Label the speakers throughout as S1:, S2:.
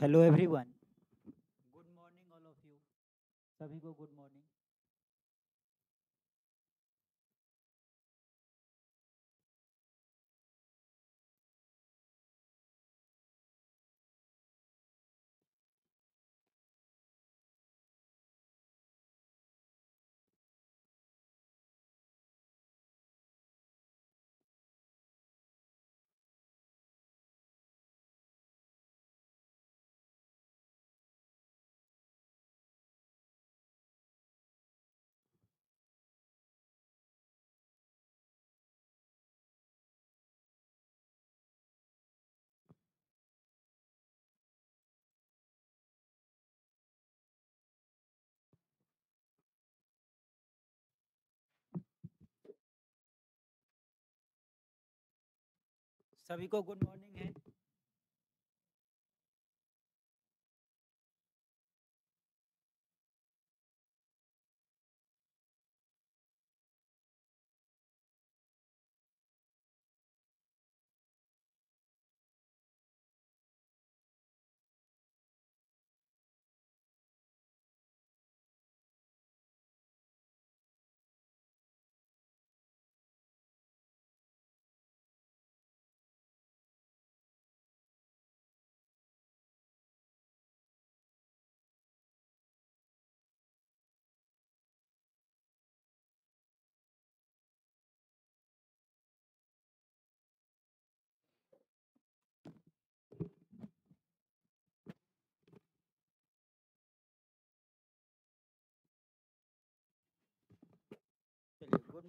S1: hello everyone good morning all of you सभी को good morning सभी को गुड मॉर्निंग है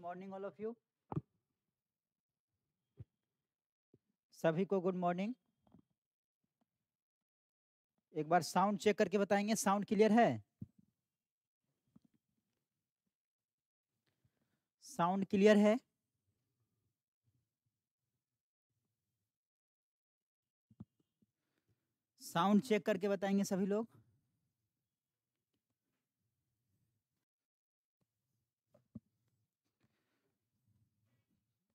S1: मॉर्निंग ऑल ऑफ यू सभी को गुड मॉर्निंग एक बार साउंड चेक करके बताएंगे साउंड क्लियर है साउंड क्लियर है साउंड चेक करके बताएंगे सभी लोग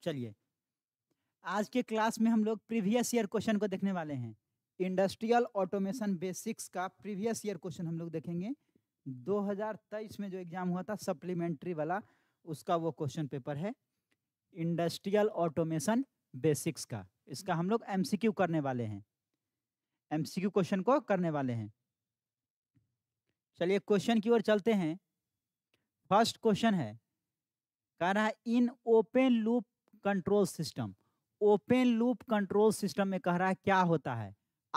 S1: चलिए आज के क्लास में हम लोग प्रीवियस ईयर क्वेश्चन को देखने वाले हैं इंडस्ट्रियल ऑटोमेशन बेसिक्स का प्रीवियस ईयर क्वेश्चन हम लोग देखेंगे 2023 में जो एग्जाम हुआ था सप्लीमेंट्री वाला उसका वो क्वेश्चन पेपर है इंडस्ट्रियल ऑटोमेशन बेसिक्स का इसका हम लोग एम करने वाले हैं एम क्वेश्चन को करने वाले हैं चलिए क्वेश्चन की ओर चलते हैं फर्स्ट क्वेश्चन है कह रहा है in open loop control system open loop control system में कह रहा है क्या होता है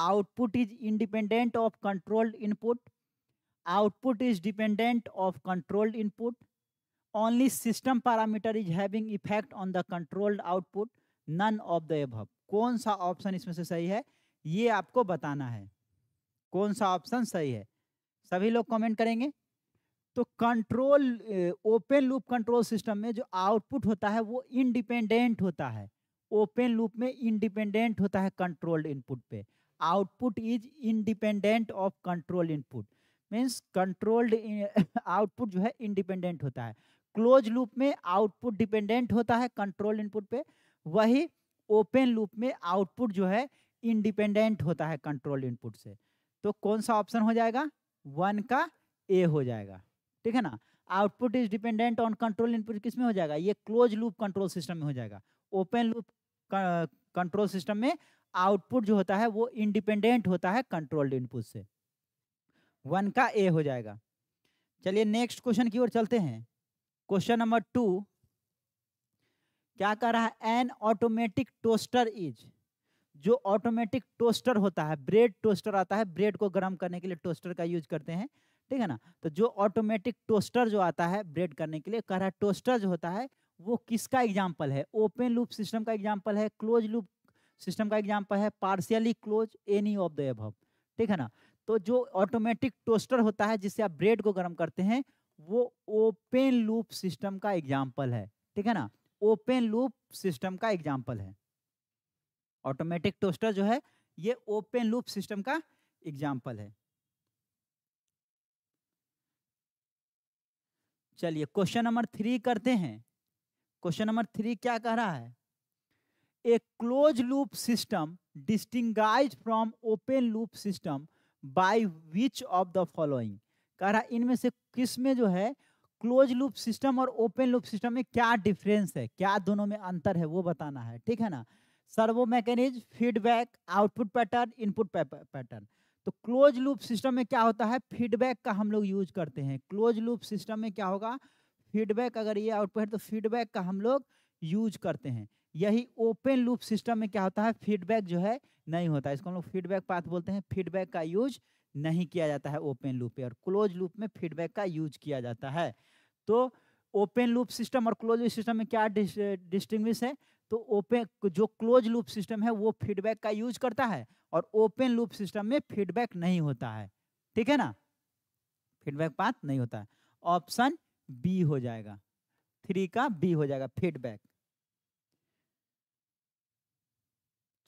S1: output is independent of controlled input output is dependent of controlled input only system parameter is having effect on the controlled output none of the above कौन सा option इसमें से सही है ये आपको बताना है कौन सा ऑप्शन सही है सभी लोग कमेंट करेंगे तो control open loop control system में जो आउटपुट होता है वो इंडिपेंडेंट होता है ओपन लूप में इंडिपेंडेंट होता है कंट्रोल्ड इनपुट पे output is independent of control input means controlled output जो है इंडिपेंडेंट होता है क्लोज लूप में आउटपुट डिपेंडेंट होता है कंट्रोल इनपुट पे वही ओपन लूप में आउटपुट जो है इंडिपेंडेंट होता है कंट्रोल इनपुट से तो कौन सा ऑप्शन हो जाएगा वन का ए हो जाएगा ठीक है ना output is dependent on control input किस में हो जाएगा ये क्लोज लूप कंट्रोल सिस्टम में हो जाएगा ओपन लूप कंट्रोल सिस्टम में आउटपुट जो होता है वो इंडिपेंडेंट होता है कंट्रोल्ड इनपुट से वन का ए हो जाएगा चलिए नेक्स्ट क्वेश्चन की ओर चलते हैं क्वेश्चन नंबर टू क्या कह रहा है एन ऑटोमेटिक टोस्टर इज जो ऑटोमेटिक टोस्टर होता है ब्रेड टोस्टर आता है ब्रेड को गर्म करने के लिए टोस्टर का यूज करते हैं ठीक है ना तो जो ऑटोमेटिक टोस्टर जो आता है ब्रेड करने के लिए कह रहा है टोस्टर जो होता है वो किसका एग्जाम्पल है ओपन लूप सिस्टम का एग्जाम्पल है क्लोज लूप सिस्टम का एग्जाम्पल है partially close any of the above ठीक है ना तो जो ऑटोमेटिक टोस्टर होता है जिससे आप ब्रेड को गर्म करते हैं वो ओपन लूप सिस्टम का एग्जाम्पल है ठीक है ना ओपन लूप सिस्टम का एग्जाम्पल है ऑटोमेटिक टोस्टर जो है ये ओपन लूप सिस्टम का एग्जाम्पल है चलिए क्वेश्चन नंबर थ्री करते हैं क्वेश्चन नंबर थ्री क्या कह रहा है a close loop system distinguish from open loop system by which of the following कह रहा है इनमें से किस में जो है क्लोज लूप सिस्टम और ओपन लूप सिस्टम में क्या डिफरेंस है क्या दोनों में अंतर है वो बताना है ठीक है ना servo mechanism feedback output pattern input pattern तो क्लोज लूप सिस्टम में क्या होता है फीडबैक का हम लोग यूज करते हैं क्लोज लूप सिस्टम में क्या होगा फीडबैक अगर ये आउटपुट है तो फीडबैक का हम लोग यूज करते हैं यही ओपन लूप सिस्टम में क्या होता है फीडबैक जो है नहीं होता इसको हम लोग फीडबैक पाथ बोलते हैं फीडबैक का यूज नहीं किया जाता है ओपन लूप पे और क्लोज लूप में फीडबैक का यूज किया जाता है तो ओपन लूप सिस्टम और क्लोज लूप सिस्टम में क्या डिस्टिंग्विश है तो ओपन जो क्लोज लूप सिस्टम है वो फीडबैक का यूज करता है और ओपन लूप सिस्टम में फीडबैक नहीं होता है ठीक है ना फीडबैक पाथ नहीं होता है ऑप्शन बी हो जाएगा थ्री का बी हो जाएगा फीडबैक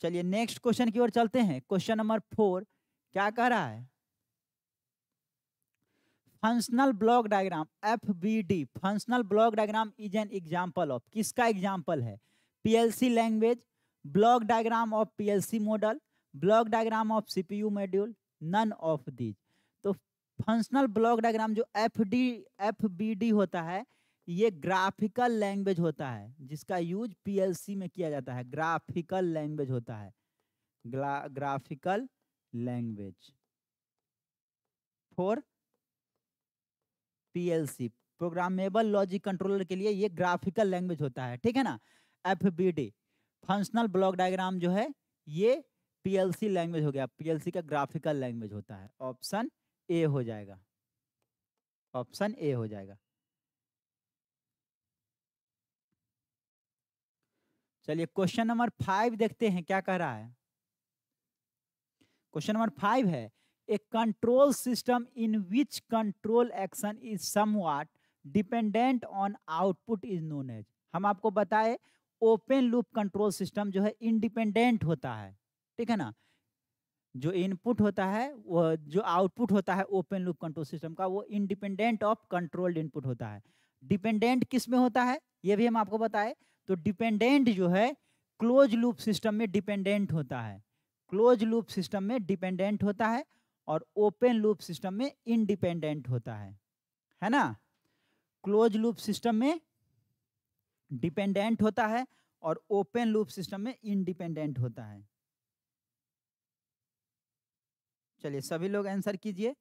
S1: चलिए नेक्स्ट क्वेश्चन की ओर चलते हैं क्वेश्चन नंबर फोर क्या कह रहा है functional block diagram F B D functional block diagram is an example of किसका एग्जाम्पल है of P L C model block diagram of C P U module none of these तो functional block diagram जो F D F B D होता है ये graphical language होता है जिसका यूज पीएलसी में किया जाता है ग्राफिकल लैंग्वेज होता है graphical language for PLC programmable logic controller के लिए ये ग्राफिकल लैंग्वेज होता है ठीक है ना एफ फंक्शनल ब्लॉक डायग्राम जो है ये पीएलसी लैंग्वेज हो गया पीएलसी का ग्राफिकल लैंग्वेज होता है ऑप्शन ए हो जाएगा ऑप्शन ए हो जाएगा चलिए क्वेश्चन नंबर फाइव देखते हैं क्या कह रहा है क्वेश्चन नंबर फाइव है a control system in which control action is somewhat dependent on output is known as हम आपको बताए ओपन लूप कंट्रोल सिस्टम जो है इंडिपेंडेंट होता है ठीक है ना जो इनपुट होता है वो जो आउटपुट होता है ओपन लूप कंट्रोल सिस्टम का वो इंडिपेंडेंट ऑफ कंट्रोल्ड इनपुट होता है डिपेंडेंट किस में होता है ये भी हम आपको बताए तो डिपेंडेंट जो है क्लोज लूप सिस्टम में डिपेंडेंट होता है क्लोज लूप सिस्टम में डिपेंडेंट होता है और ओपन लूप सिस्टम में इंडिपेंडेंट होता है है ना क्लोज लूप सिस्टम में डिपेंडेंट होता है और ओपन लूप सिस्टम में इंडिपेंडेंट होता है चलिए सभी लोग आंसर कीजिए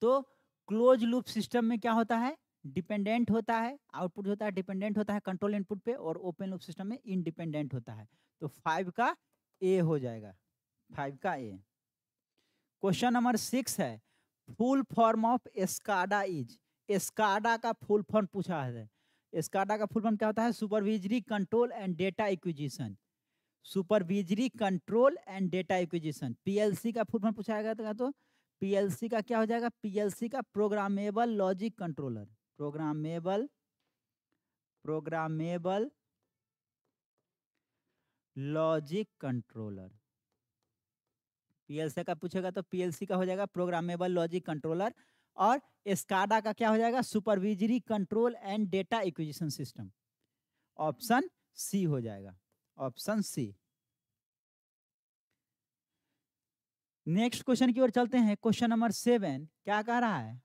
S1: तो क्लोज लूप सिस्टम में क्या होता है डिपेंडेंट होता है आउटपुट होता है डिपेंडेंट होता है कंट्रोल इनपुट पे और ओपन लूप सिस्टम में इनडिपेंडेंट होता है तो फाइव का ए हो जाएगा फाइव का ए क्वेश्चन नंबर सिक्स है full form of SCADA is SCADA का फुल फॉर्म पूछा है एस्काडा का फुल फॉर्म क्या होता है supervisory control and data acquisition supervisory control and data acquisition PLC का फुल फॉर्म पूछा गया तो, तो पीएलसी का क्या हो जाएगा पीएलसी का programmable logic controller programmable programmable logic controller PLC का पूछेगा तो पीएलसी का हो जाएगा प्रोग्रामेबल लॉजिक कंट्रोलर और स्काडा का क्या हो जाएगा supervisory control and data acquisition system option C हो जाएगा ऑप्शन सी नेक्स्ट क्वेश्चन की ओर चलते हैं क्वेश्चन नंबर सेवन क्या कह रहा है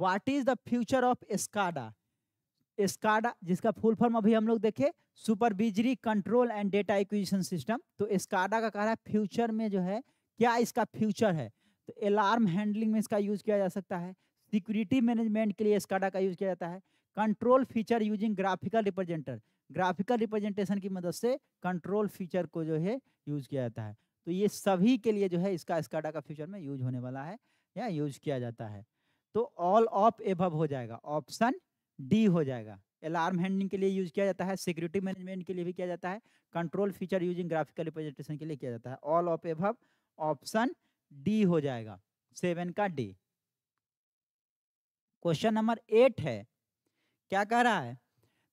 S1: what is the future of SCADA SCADA जिसका फुल फॉर्म अभी हम लोग देखे supervisory control and data acquisition system तो स्काडा का कह रहा है फ्यूचर में जो है क्या इसका फ्यूचर है तो अलार्म हैंडलिंग में इसका यूज किया जा सकता है सिक्योरिटी मैनेजमेंट के लिए स्काडा का यूज किया जाता है control feature using graphical representer graphical representation की मदद से कंट्रोल फीचर को जो है यूज किया जाता है तो ये सभी के लिए जो है इसका स्काडा का फ्यूचर में यूज होने वाला है या यूज किया जाता है तो ऑल ऑफ एब हो जाएगा ऑप्शन डी हो जाएगा अलार्म हैंडलिंग के लिए यूज किया जाता है सिक्योरिटी मैनेजमेंट के लिए भी किया जाता है control feature using graphical representation के लिए किया जाता है all of above option D हो जाएगा सेवन का डी क्वेश्चन नंबर एट है क्या कह रहा है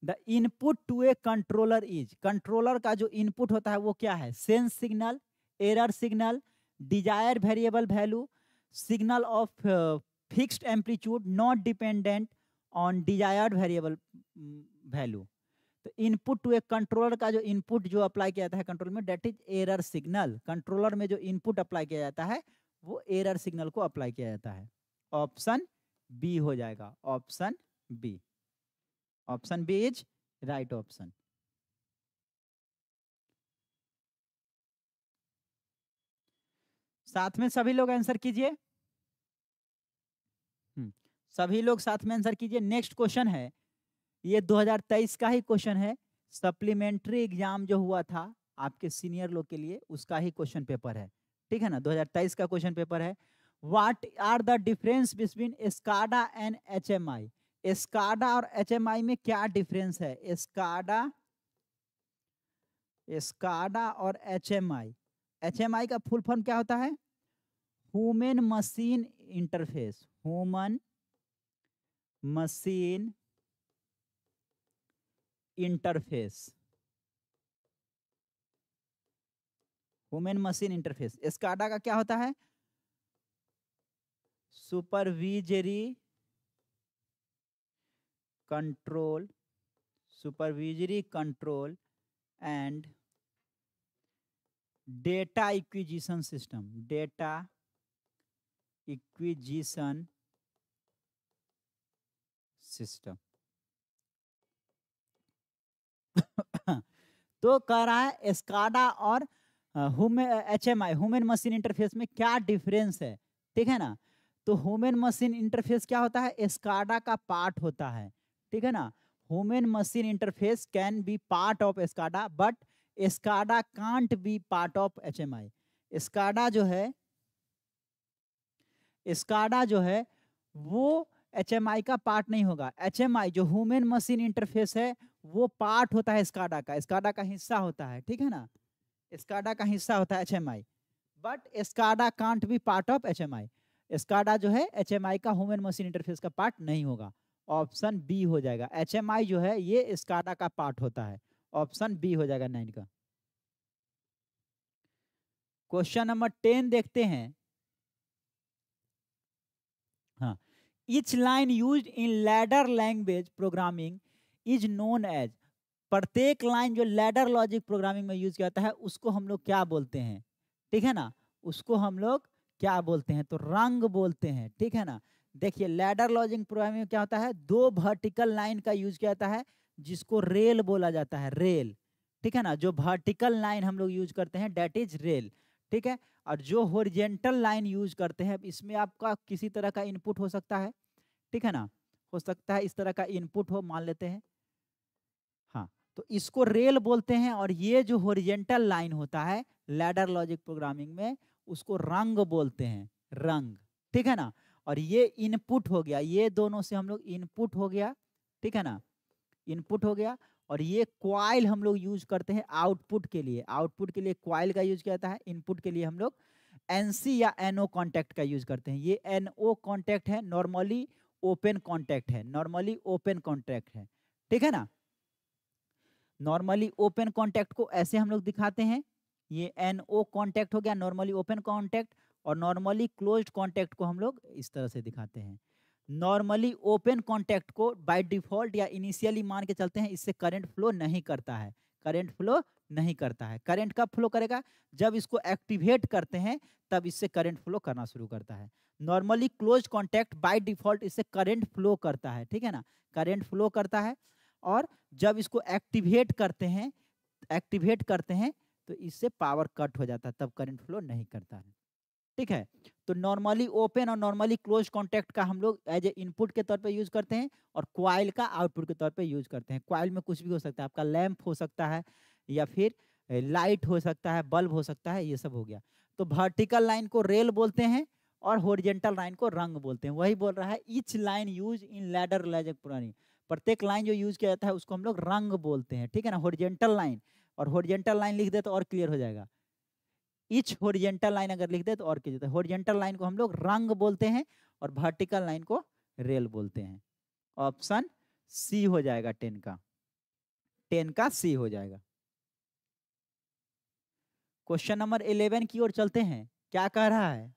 S1: the input to a controller is controller का जो इनपुट होता है वो क्या है sense signal error signal desire variable value signal of fixed amplitude not dependent on desire variable value तो इनपुट टू ए कंट्रोलर का जो इनपुट जो अप्लाई किया जाता है कंट्रोल में that is error signal controller में जो इनपुट अप्लाई किया जाता है वो एरर सिग्नल को अप्लाई किया जाता है ऑप्शन बी हो जाएगा option B option B is right option साथ में सभी लोग आंसर कीजिए हम्म, सभी लोग साथ में आंसर कीजिए नेक्स्ट क्वेश्चन है ये 2023 का ही क्वेश्चन है सप्लीमेंट्री एग्जाम जो हुआ था आपके सीनियर लोग के लिए उसका ही क्वेश्चन पेपर है ठीक है ना 2023 का क्वेश्चन पेपर है what are the difference between SCADA and H M और एच एम आई में क्या डिफरेंस है एस्काडा एस्काडा और H M I H M I का फुल फॉर्म क्या होता है human machine interface human machine interface human machine interface SCADA का क्या होता है supervisory control supervisory control and data acquisition system data acquisition system तो कह रहा है स्काडा और H M I human machine interface में क्या डिफरेंस है ठीक है ना तो ह्यूमन मशीन इंटरफेस क्या होता है स्काडा का पार्ट होता है ठीक है ना human machine interface can be part of SCADA but SCADA can't be part of H M I SCADA जो है स्काडा जो है वो एच का पार्ट नहीं होगा एच जो ह्यूमन मशीन इंटरफेस है वो पार्ट होता है स्काडा का स्काडा का हिस्सा होता है ठीक है ना स्काडा का हिस्सा होता है H but SCADA can't be part of H SCADA जो है एच का ह्यूमन मशीन इंटरफेस का पार्ट नहीं होगा ऑप्शन बी हो जाएगा एच जो है ये स्काडा का पार्ट होता है ऑप्शन बी हो जाएगा नाइन का क्वेश्चन नंबर टेन देखते हैं each line used in ladder language programming is known as प्रत्येक लाइन जो लैडर लॉजिक प्रोग्रामिंग में यूज किया जाता है उसको हम लोग क्या बोलते हैं ठीक है ना उसको हम लोग क्या बोलते हैं तो रंग बोलते हैं ठीक है ना देखिए लैडर लॉजिक प्रोग्रामिंग में क्या होता है दो वर्टिकल लाइन का यूज किया जाता है जिसको रेल बोला जाता है रेल ठीक है ना जो वर्टिकल लाइन हम लोग यूज करते हैं डेट इज रेल ठीक है और जो होरिजेंटल लाइन यूज करते हैं इसमें आपका किसी तरह का इनपुट हो सकता है ठीक है ना हो सकता है इस तरह का इनपुट हो मान लेते हैं हाँ तो इसको रेल बोलते हैं और ये जो होरिजेंटल लाइन होता है लैडर लॉजिक प्रोग्रामिंग में उसको रंग बोलते हैं रंग ठीक है ना और ये इनपुट हो गया ये दोनों से हम लोग इनपुट हो गया ठीक है ना इनपुट हो गया और ये क्वाइल हम लोग यूज करते हैं आउटपुट के लिए आउटपुट के लिए क्वाइल का यूज किया जाता है इनपुट के लिए हम लोग एन या एन कॉन्टैक्ट का यूज करते हैं ये एन कॉन्टैक्ट है नॉर्मली ओपन कॉन्टैक्ट है नॉर्मली ओपन कॉन्टैक्ट है ठीक है ना नॉर्मली ओपन कॉन्टैक्ट को ऐसे हम लोग दिखाते हैं ये एन ओ कॉन्टैक्ट हो गया नॉर्मली ओपन कॉन्टैक्ट और नॉर्मली क्लोज कॉन्टैक्ट को हम लोग इस तरह से दिखाते हैं नॉर्मली ओपन कॉन्टैक्ट को बाय डिफॉल्ट या इनिशियली मान के चलते हैं इससे करंट फ्लो नहीं करता है करंट फ्लो नहीं करता है करंट कब फ्लो करेगा जब इसको एक्टिवेट करते हैं तब इससे करंट फ्लो करना शुरू करता है normally close contact by default इससे करंट फ्लो करता है ठीक है ना करंट फ्लो करता है और जब इसको एक्टिवेट करते हैं एक्टिवेट करते हैं तो इससे पावर कट हो जाता है तब करंट फ्लो नहीं करता है ठीक है तो नॉर्मली ओपन और नॉर्मली क्लोज कॉन्टैक्ट का हम लोग एज ए इनपुट के तौर पे यूज करते हैं और क्वाइल का आउटपुट के तौर पे यूज करते हैं क्वाइल में कुछ भी हो सकता है आपका लैंप हो सकता है या फिर लाइट हो सकता है बल्ब हो सकता है ये सब हो गया तो वर्टिकल लाइन को रेल बोलते हैं और होरिजेंटल लाइन को रंग बोलते हैं वही बोल रहा है each line use in ladder logic पुरानी प्रत्येक लाइन जो यूज किया जाता है उसको हम लोग रंग बोलते हैं ठीक है ना होरिजेंटल लाइन और होरिजेंटल लाइन लिख दे तो और क्लियर हो जाएगा इच होरिजेंटल लाइन अगर लिख दे तो और क्या होरिजेंटल लाइन को हम लोग रंग बोलते हैं और वर्टिकल लाइन को रेल बोलते हैं ऑप्शन सी हो जाएगा टेन का टेन का सी हो जाएगा क्वेश्चन नंबर इलेवन की ओर चलते हैं क्या कह रहा है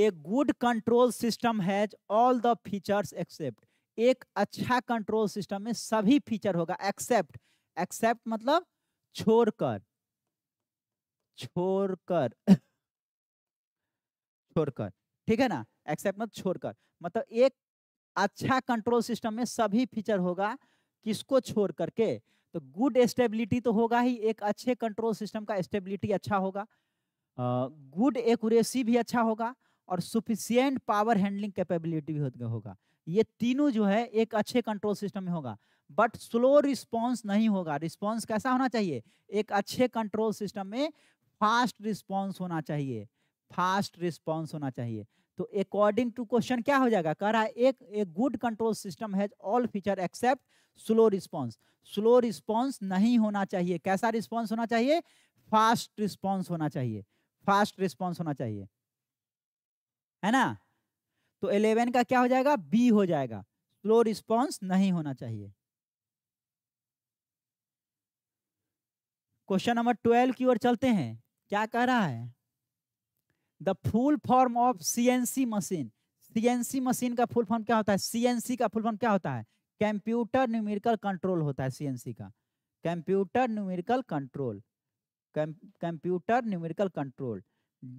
S1: a good control system has all the features except एक अच्छा कंट्रोल सिस्टम में सभी फीचर होगा एक्सेप्ट एक्सेप्ट मतलब छोड़कर छोड़कर छोड़कर ठीक है ना एक्सेप्ट मत छोड़कर मतलब एक अच्छा कंट्रोल सिस्टम में सभी फीचर होगा किसको छोड़ करके तो गुड स्टेबिलिटी तो होगा ही एक अच्छे कंट्रोल सिस्टम का स्टेबिलिटी अच्छा होगा गुड uh, एक्यूरेसी भी अच्छा होगा और सुफिशियंट पावर हैंडलिंग कैपेबिलिटी भी होगा ये तीनों जो है एक अच्छे कंट्रोल सिस्टम में होगा बट स्लो रिस्पांस नहीं होगा रिस्पांस कैसा होना चाहिए एक अच्छे कंट्रोल सिस्टम में फास्ट रिस्पांस होना चाहिए फास्ट रिस्पांस होना चाहिए तो अकॉर्डिंग टू क्वेश्चन क्या हो जाएगा कह रहा है एक एक good control system has all feature except slow response slow response नहीं होना चाहिए कैसा रिस्पांस होना चाहिए फास्ट रिस्पांस होना चाहिए फास्ट रिस्पांस होना चाहिए है ना तो 11 का क्या हो जाएगा बी हो जाएगा स्लो रिस्पॉन्स नहीं होना चाहिए क्वेश्चन नंबर ट्वेल्व की ओर चलते हैं क्या कह रहा है the full form of CNC machine CNC machine का फुल फॉर्म क्या होता है सीएनसी का फुल फॉर्म क्या होता है कंप्यूटर न्यूमेरिकल कंट्रोल होता है सीएनसी का computer numerical control computer numerical control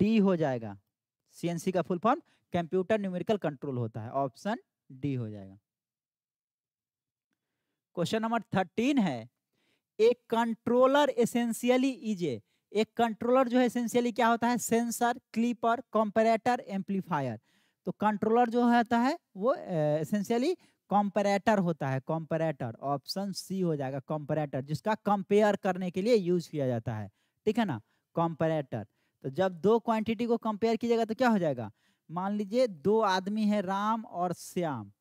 S1: D हो जाएगा सीएनसी का full form computer numerical control होता है ऑप्शन डी हो जाएगा क्वेश्चन नंबर थर्टीन है a controller essentially is a एक कंट्रोलर जो है एसेंशियली क्या होता है सेंसर क्लीपर कॉम्पेरेटर एम्पलीफायर तो कंट्रोलर जो होता है वो एसेंशियली कॉम्परेटर होता है कॉम्परेटर ऑप्शन सी हो जाएगा कॉम्परेटर जिसका कंपेयर करने के लिए यूज किया जाता है ठीक है ना कॉम्परेटर तो जब दो क्वांटिटी को कंपेयर कीजिएगा तो क्या हो जाएगा मान लीजिए दो आदमी है राम और श्याम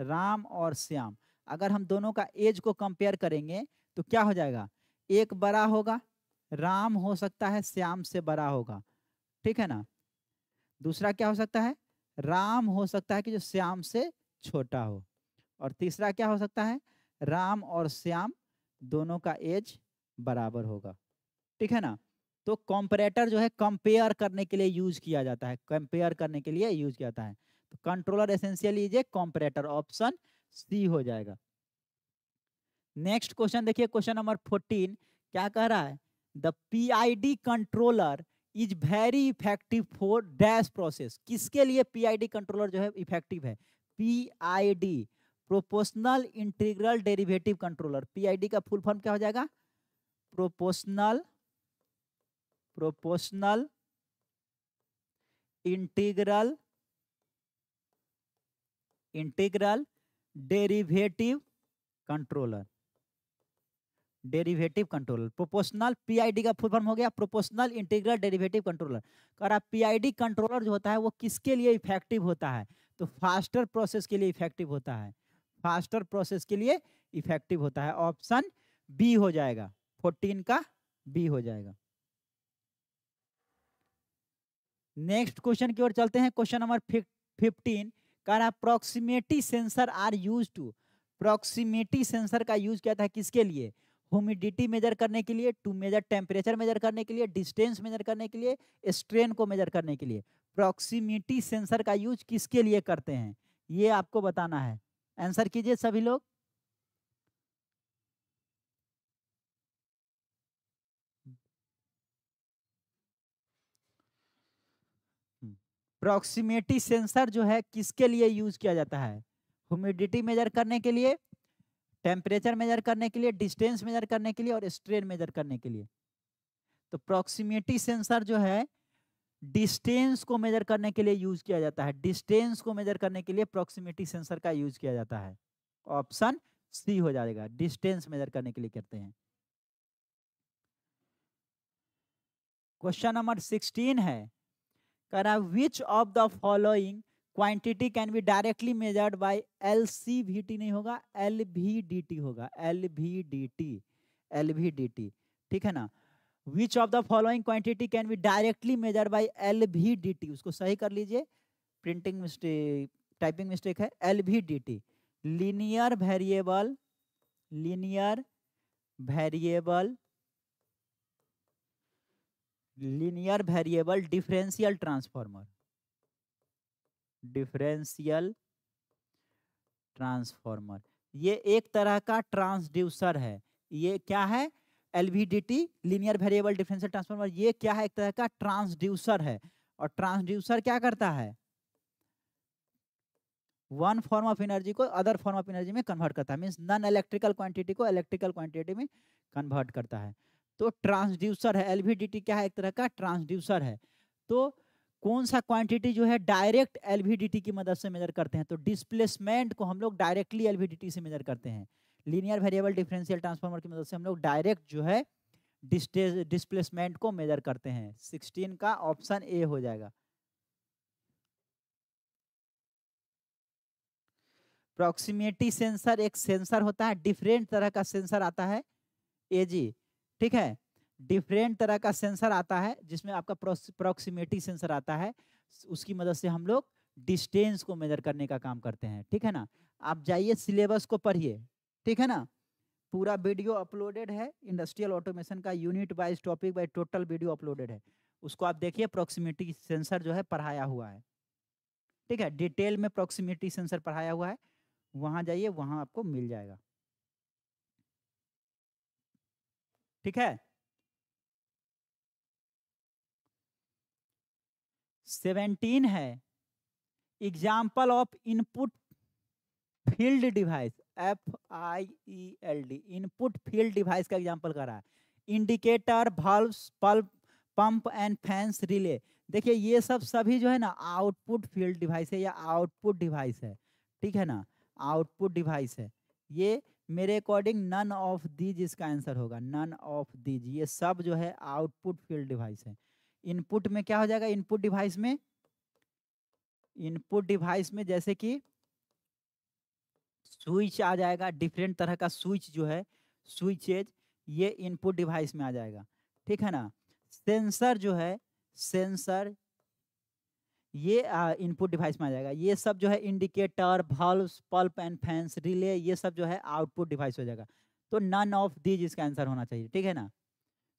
S1: राम और श्याम अगर हम दोनों का एज को कंपेयर करेंगे तो क्या हो जाएगा एक बड़ा होगा राम हो सकता है श्याम से बड़ा होगा ठीक है ना दूसरा क्या हो सकता है राम हो सकता है कि जो श्याम से छोटा हो और तीसरा क्या हो सकता है राम और श्याम दोनों का एज बराबर होगा ठीक है ना तो कॉम्परेटर जो है कंपेयर करने के लिए यूज किया जाता है कंपेयर करने के लिए यूज किया जाता है तो controller essentially is a comparator option C हो जाएगा नेक्स्ट क्वेश्चन देखिए क्वेश्चन नंबर फोर्टीन क्या कह रहा है the D controller is very effective for dash process किसके लिए पी आई डी कंट्रोलर जो है इफेक्टिव है P I D proportional integral derivative controller P I D का फुल फॉर्म क्या हो जाएगा proportional proportional integral integral derivative controller derivative controller proportional PID का फुल फॉर्म हो गया प्रोपोर्शनल इंटीग्रल डेरिवेटिव कंट्रोलर और पीआईडी कंट्रोलर जो होता है वो किसके लिए इफेक्टिव होता है तो फास्टर प्रोसेस के लिए इफेक्टिव होता है फास्टर प्रोसेस के लिए इफेक्टिव होता है ऑप्शन बी हो जाएगा फोर्टीन का बी हो जाएगा नेक्स्ट क्वेश्चन की ओर चलते हैं क्वेश्चन नंबर फिफ्टीन कर proximity sensor are used to proximity sensor का यूज किया था किसके लिए ह्यूमिडिटी मेजर करने के लिए टू मेजर टेम्परेचर मेजर करने के लिए डिस्टेंस मेजर करने के लिए स्ट्रेन को मेजर करने के लिए प्रॉक्सीमिटी सेंसर का यूज किसके लिए करते हैं ये आपको बताना है आंसर कीजिए सभी लोग प्रॉक्सीमेटी सेंसर जो है किसके लिए यूज किया जाता है ह्यूमिडिटी मेजर करने के लिए टेम्परेचर मेजर करने के लिए डिस्टेंस मेजर करने के लिए और स्ट्रेन मेजर करने के लिए तो प्रोक्सीमेटी सेंसर जो है डिस्टेंस को मेजर करने के लिए यूज किया जाता है डिस्टेंस को मेजर करने के लिए प्रोक्सीमेटी सेंसर का यूज किया जाता है ऑप्शन सी हो जाएगा डिस्टेंस मेजर करने के लिए करते हैं क्वेश्चन नंबर सिक्सटीन है कह रहा which of the following quantity can be directly measured by L C V T नहीं होगा एल भी डी टी होगा L V D T L V D T ठीक है ना which of the following quantity can be directly measure by L V D T उसको सही कर लीजिए प्रिंटिंग मिस्टेक टाइपिंग मिस्टेक है L V D T linear variable linear variable linear variable differential transformer differential transformer ये एक तरह का transducer है ये क्या है LVDT linear variable differential transformer ये क्या है एक तरह का ट्रांसड्यूसर है और ट्रांसड्यूसर क्या करता है वन फॉर्म ऑफ एनर्जी को अदर फॉर्म ऑफ एनर्जी में कन्वर्ट करता है मीन्स नॉन इलेक्ट्रिकल क्वांटिटी को इलेक्ट्रिकल क्वांटिटी में कन्वर्ट करता है तो ट्रांसड्यूसर है एलवीडीटी क्या है एक तरह का ट्रांसड्यूसर है तो कौन सा क्वांटिटी जो है डायरेक्ट एलवीडीटी की मदद से मेजर करते हैं तो डिस्प्लेसमेंट को हम लोग डायरेक्टली एलवीडीटी से मेजर करते हैं लीनियर वेरिएबल डिफरेंशियल ट्रांसफार्मर की मदद से हम लोग डायरेक्ट जो है डिस्प्लेसमेंट को मेजर करते हैं सिक्सटीन का ऑप्शन ए हो जाएगा प्रॉक्सिमिटी सेंसर एक सेंसर होता है डिफरेंट तरह का सेंसर आता है एजी ठीक है डिफरेंट तरह का सेंसर आता है जिसमें आपका प्रॉक्सिमेटी सेंसर आता है उसकी मदद से हम लोग डिस्टेंस को मेजर करने का काम करते हैं ठीक है ना आप जाइए सिलेबस को पढ़िए ठीक है ना पूरा वीडियो अपलोडेड है इंडस्ट्रियल ऑटोमेशन का unit wise topic wise total video uploaded है उसको आप देखिए प्रॉक्सिमिटी सेंसर जो है पढ़ाया हुआ है ठीक है डिटेल में प्रॉक्सिमिटी सेंसर पढ़ाया हुआ है वहां जाइए वहां आपको मिल जाएगा ठीक है सेवेंटीन है example of input field device F I E L D input field device का एग्जाम्पल करा है indicator bulb pulp pump and fans relay देखिए ये सब सभी जो है ना आउटपुट फील्ड डिवाइस है या आउटपुट डिवाइस है ठीक है ना आउटपुट डिवाइस है ये मेरे अकॉर्डिंग नन ऑफ दीज इसका आंसर होगा नन ऑफ दीज ये सब जो है आउटपुट फील्ड डिवाइस है इनपुट में क्या हो जाएगा इनपुट डिवाइस में इनपुट डिवाइस में जैसे कि स्विच आ जाएगा डिफरेंट तरह का स्विच जो है स्विचेज ये इनपुट डिवाइस में आ जाएगा ठीक है ना सेंसर जो है सेंसर ये इनपुट डिवाइस में आ जाएगा ये सब जो है indicator valve pulp and fans relay ये सब जो है आउटपुट डिवाइस हो जाएगा तो नन ऑफ दीज इसका आंसर होना चाहिए ठीक है ना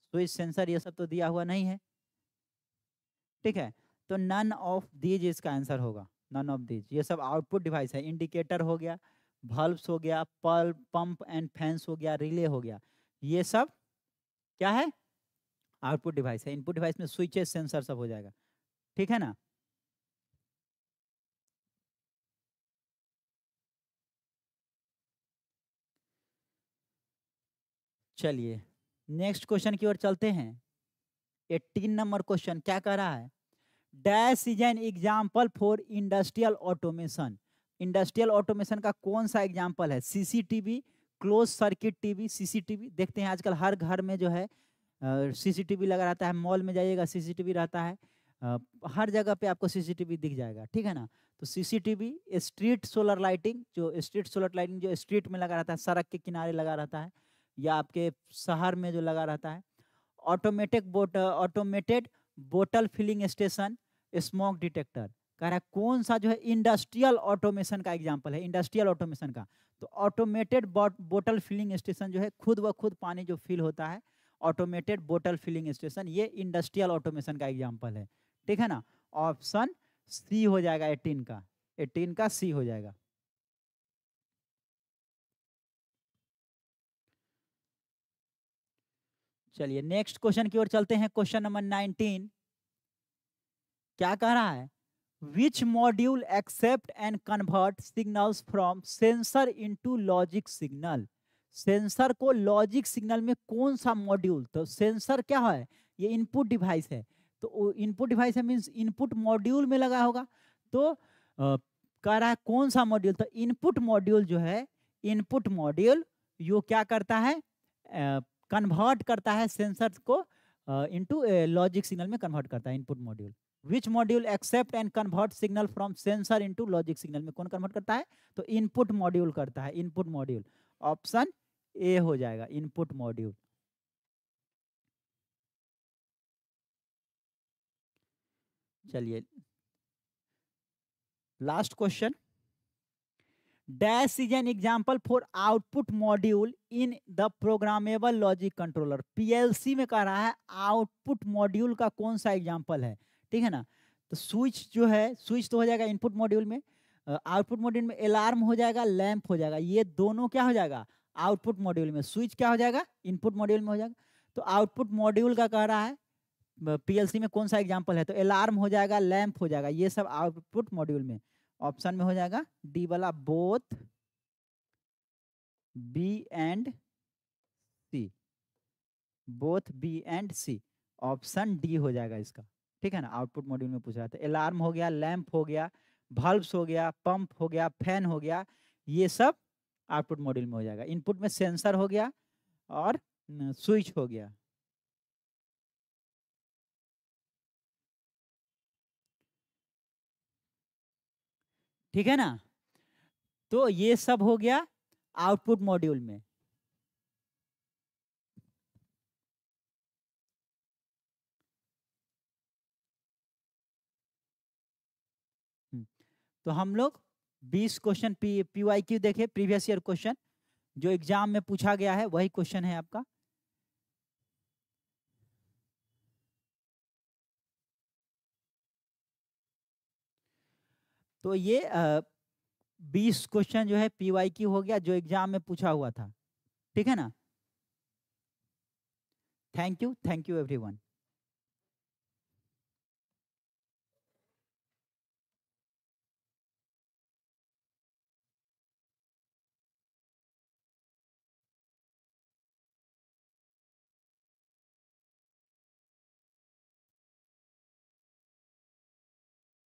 S1: स्विच सेंसर ये सब तो दिया हुआ नहीं है ठीक है तो नन ऑफ दीज इसका आंसर होगा नन ऑफ दीज ये सब आउटपुट डिवाइस है इंडिकेटर हो गया बल्ब्स हो गया पल्ब पंप एंड फैंस हो गया रिले हो गया ये सब क्या है आउटपुट डिवाइस है इनपुट डिवाइस में स्विचेस सेंसर सब हो जाएगा ठीक है ना चलिए नेक्स्ट क्वेश्चन की ओर चलते हैं एट्टीन नंबर क्वेश्चन क्या कह रहा है dash is an example for industrial automation industrial automation का कौन सा एग्जाम्पल है CCTV close circuit TV CCTV देखते हैं आजकल हर घर में जो है सीसीटीवी लगा रहता है मॉल में जाइएगा सीसीटीवी रहता है Uh, हर जगह पे आपको सीसीटीवी दिख जाएगा ठीक है ना तो सीसीटीवी स्ट्रीट सोलर लाइटिंग जो स्ट्रीट सोलर लाइटिंग जो स्ट्रीट में लगा रहता है सड़क के किनारे लगा रहता है या आपके शहर में जो लगा रहता है automatic boat automated bottle filling station smoke detector कह रहा है कौन सा जो है इंडस्ट्रियल ऑटोमेशन का एग्जाम्पल है इंडस्ट्रियल ऑटोमेशन का तो ऑटोमेटेड बोटल फिलिंग स्टेशन जो है खुद ब खुद पानी जो फिल होता है ऑटोमेटेड बोटल फिलिंग स्टेशन ये इंडस्ट्रियल ऑटोमेशन का एग्जाम्पल है ठीक है ना ऑप्शन सी हो जाएगा एटीन का एटीन का सी हो जाएगा चलिए नेक्स्ट क्वेश्चन की ओर चलते हैं क्वेश्चन नंबर नाइनटीन क्या कह रहा है which module accept and convert signals from sensor into logic signal sensor को लॉजिक सिग्नल में कौन सा मॉड्यूल तो सेंसर क्या है ये इनपुट डिवाइस है तो इनपुट डिवाइस है मीन्स इनपुट मॉड्यूल में लगा होगा तो कह रहा है कौन सा मॉड्यूल तो इनपुट मॉड्यूल जो है इनपुट मॉड्यूल यो क्या करता है कन्वर्ट करता है सेंसर को इनटू लॉजिक सिग्नल में कन्वर्ट करता है input module which module accept and convert signal from sensor into logic signal में कौन कन्वर्ट करता है तो इनपुट मॉड्यूल करता है इनपुट मॉड्यूल ऑप्शन ए हो जाएगा इनपुट मॉड्यूल चलिए last question dash is an example for output module in the programmable logic controller PLC में कह रहा है आउटपुट मॉड्यूल का कौन सा एग्जाम्पल है ठीक है ना तो स्विच जो है स्विच तो हो जाएगा इनपुट मॉड्यूल में आउटपुट मॉड्यूल में अलार्म हो जाएगा लैंप हो जाएगा ये दोनों क्या हो जाएगा आउटपुट मॉड्यूल में स्विच क्या हो जाएगा इनपुट मॉड्यूल में हो जाएगा तो आउटपुट मॉड्यूल का कह रहा है पीएलसी में कौन सा एग्जाम्पल है तो अलार्म हो जाएगा लैंप हो जाएगा ये सब आउटपुट मॉड्यूल में ऑप्शन में हो जाएगा डी वाला both B and C both B and C option D हो जाएगा इसका ठीक है ना आउटपुट मॉड्यूल में पूछ रहा था तो अलार्म हो गया लैंप हो गया बल्ब हो गया पंप हो गया फैन हो गया ये सब आउटपुट मॉड्यूल में हो जाएगा इनपुट में सेंसर हो गया और स्विच हो गया ठीक है ना तो ये सब हो गया आउटपुट मॉड्यूल में हम्म, तो हम लोग 20 question P P Y Q देखे प्रीवियस ईयर क्वेश्चन जो एग्जाम में पूछा गया है वही क्वेश्चन है आपका तो ये बीस क्वेश्चन जो है पीवाई की हो गया जो एग्जाम में पूछा हुआ था ठीक है ना thank you thank you everyone